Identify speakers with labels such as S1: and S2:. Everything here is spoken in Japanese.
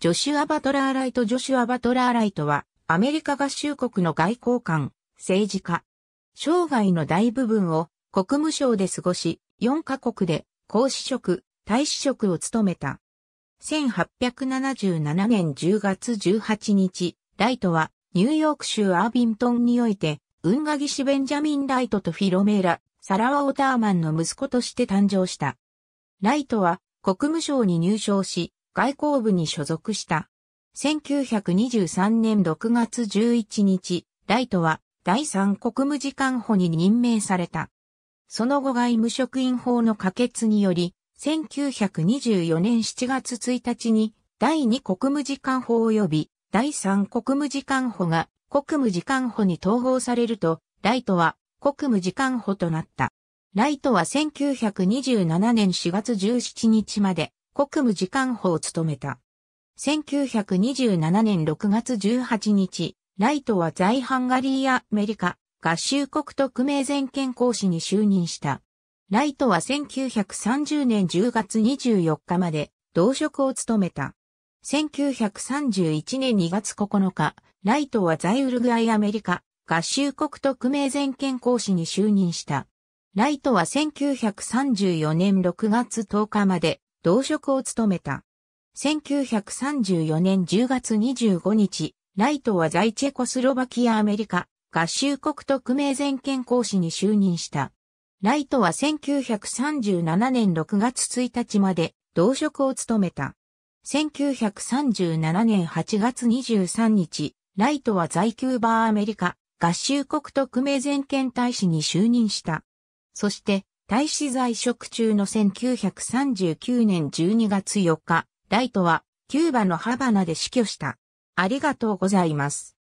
S1: ジョシュア・バトラー・ライト・ジョシュア・バトラー・ライトは、アメリカ合衆国の外交官、政治家。生涯の大部分を国務省で過ごし、4カ国で公使職、大使職を務めた。1877年10月18日、ライトはニューヨーク州アービントンにおいて、運河技師ベンジャミン・ライトとフィロメーラ、サラワ・オターマンの息子として誕生した。ライトは国務省に入省し、外交部に所属した。1923年6月11日、ライトは第三国務次官補に任命された。その後外務職員法の可決により、1924年7月1日に第二国務次官補及び第三国務次官補が国務次官補に統合されると、ライトは国務次官補となった。ライトは1927年4月17日まで国務次官補を務めた。1927年6月18日、ライトは在ハンガリーアメリカ合衆国特命全権講師に就任した。ライトは1930年10月24日まで同職を務めた。1931年2月9日、ライトは在ウルグアイアメリカ合衆国特命全権講師に就任した。ライトは1934年6月10日まで同職を務めた。1934年10月25日、ライトは在チェコスロバキアアメリカ合衆国特命全権講師に就任した。ライトは1937年6月1日まで同職を務めた。1937年8月23日、ライトは在キューバーアメリカ合衆国特命全権大使に就任した。そして、大使在職中の1939年12月4日、ライトはキューバのハバナで死去した。ありがとうございます。